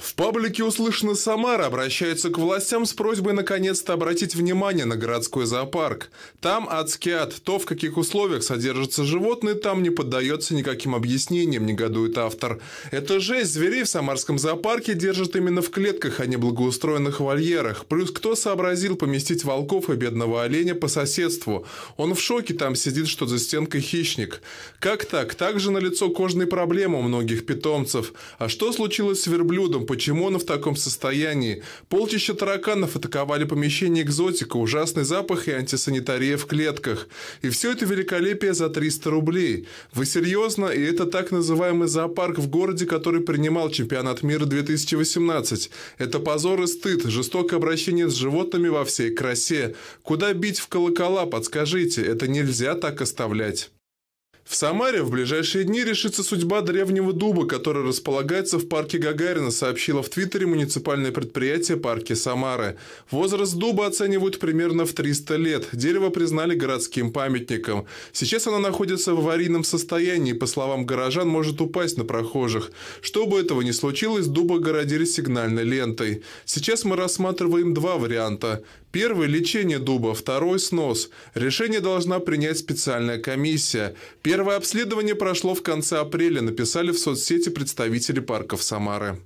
В паблике «Услышно Самара» обращаются к властям с просьбой наконец-то обратить внимание на городской зоопарк. Там адский ад. То, в каких условиях содержатся животные, там не поддается никаким объяснениям, негодует автор. Это жесть. Зверей в самарском зоопарке держат именно в клетках, а не благоустроенных вольерах. Плюс кто сообразил поместить волков и бедного оленя по соседству? Он в шоке, там сидит, что за стенкой хищник. Как так? Также налицо кожные проблемы у многих питомцев. А что случилось с верблюдом? почему он в таком состоянии. Полчища тараканов атаковали помещение экзотика, ужасный запах и антисанитария в клетках. И все это великолепие за 300 рублей. Вы серьезно? И это так называемый зоопарк в городе, который принимал чемпионат мира 2018. Это позор и стыд, жестокое обращение с животными во всей красе. Куда бить в колокола, подскажите, это нельзя так оставлять. В Самаре в ближайшие дни решится судьба древнего дуба, который располагается в парке Гагарина, сообщило в Твиттере муниципальное предприятие «Парки Самары». Возраст дуба оценивают примерно в 300 лет. Дерево признали городским памятником. Сейчас оно находится в аварийном состоянии и, по словам горожан, может упасть на прохожих. Чтобы этого не случилось, дуба огородили сигнальной лентой. Сейчас мы рассматриваем два варианта. Первый – лечение дуба, второй – снос. Решение должна принять специальная комиссия. Первый Первое обследование прошло в конце апреля, написали в соцсети представители парков Самары.